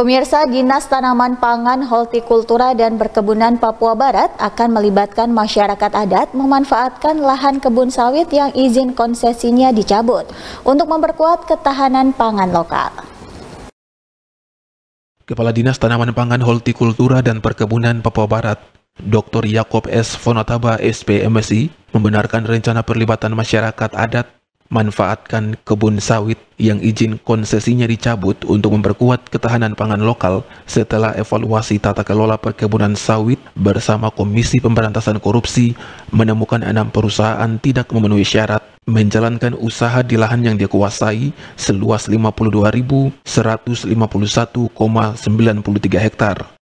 Pemirsa Dinas Tanaman Pangan, Hortikultura dan Perkebunan Papua Barat akan melibatkan masyarakat adat memanfaatkan lahan kebun sawit yang izin konsesinya dicabut untuk memperkuat ketahanan pangan lokal. Kepala Dinas Tanaman Pangan, Hortikultura dan Perkebunan Papua Barat, Dr. Yakob S. Fonataba, SPMSI, membenarkan rencana perlibatan masyarakat adat manfaatkan kebun sawit yang izin konsesinya dicabut untuk memperkuat ketahanan pangan lokal setelah evaluasi tata kelola perkebunan sawit bersama Komisi Pemberantasan Korupsi menemukan enam perusahaan tidak memenuhi syarat menjalankan usaha di lahan yang dikuasai seluas 52.151,93 hektar.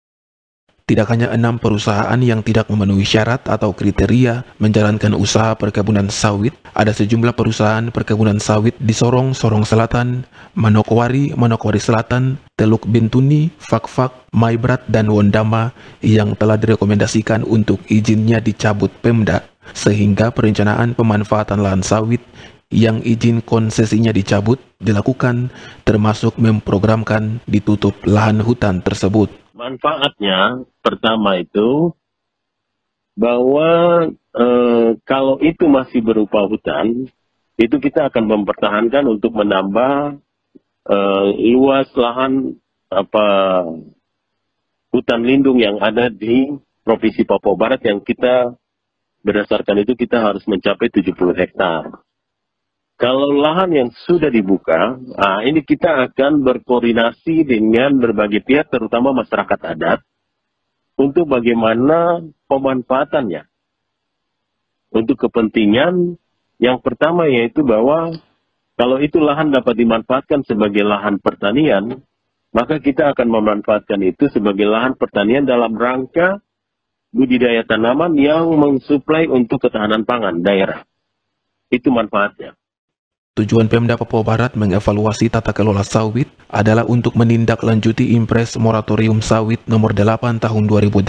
Tidak hanya enam perusahaan yang tidak memenuhi syarat atau kriteria menjalankan usaha perkebunan sawit, ada sejumlah perusahaan perkebunan sawit di Sorong, Sorong Selatan, Manokwari, Manokwari Selatan, Teluk Bintuni, Fakfak, Maibrat, dan Wondama yang telah direkomendasikan untuk izinnya dicabut Pemda, sehingga perencanaan pemanfaatan lahan sawit yang izin konsesinya dicabut dilakukan termasuk memprogramkan ditutup lahan hutan tersebut. Manfaatnya pertama itu bahwa e, kalau itu masih berupa hutan, itu kita akan mempertahankan untuk menambah e, luas lahan apa hutan lindung yang ada di provinsi Papua Barat yang kita berdasarkan itu kita harus mencapai 70 hektar. Kalau lahan yang sudah dibuka, nah ini kita akan berkoordinasi dengan berbagai pihak, terutama masyarakat adat, untuk bagaimana pemanfaatannya. Untuk kepentingan yang pertama yaitu bahwa kalau itu lahan dapat dimanfaatkan sebagai lahan pertanian, maka kita akan memanfaatkan itu sebagai lahan pertanian dalam rangka budidaya tanaman yang mensuplai untuk ketahanan pangan daerah. Itu manfaatnya. Tujuan Pemda Papua Barat mengevaluasi tata kelola sawit adalah untuk menindaklanjuti impres moratorium sawit nomor 8 tahun 2018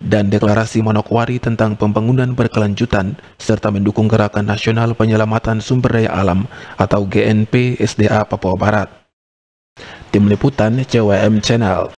dan deklarasi Monokwari tentang pembangunan berkelanjutan serta mendukung Gerakan Nasional Penyelamatan Sumber Daya Alam atau GNP SDA Papua Barat. Tim Liputan CWM Channel